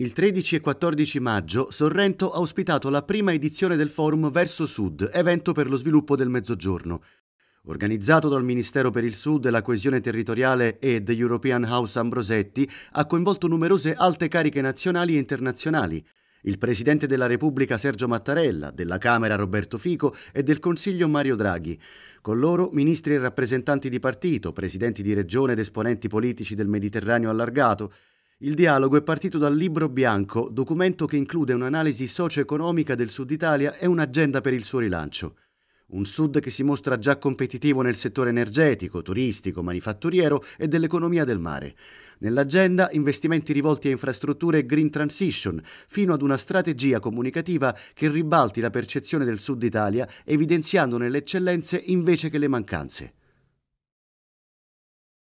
Il 13 e 14 maggio Sorrento ha ospitato la prima edizione del forum Verso Sud, evento per lo sviluppo del Mezzogiorno. Organizzato dal Ministero per il Sud e la coesione territoriale e The European House Ambrosetti, ha coinvolto numerose alte cariche nazionali e internazionali. Il Presidente della Repubblica Sergio Mattarella, della Camera Roberto Fico e del Consiglio Mario Draghi. Con loro ministri e rappresentanti di partito, presidenti di regione ed esponenti politici del Mediterraneo allargato, il dialogo è partito dal Libro Bianco, documento che include un'analisi socio-economica del Sud Italia e un'agenda per il suo rilancio. Un Sud che si mostra già competitivo nel settore energetico, turistico, manifatturiero e dell'economia del mare. Nell'agenda investimenti rivolti a infrastrutture e green transition, fino ad una strategia comunicativa che ribalti la percezione del Sud Italia, evidenziandone le eccellenze invece che le mancanze.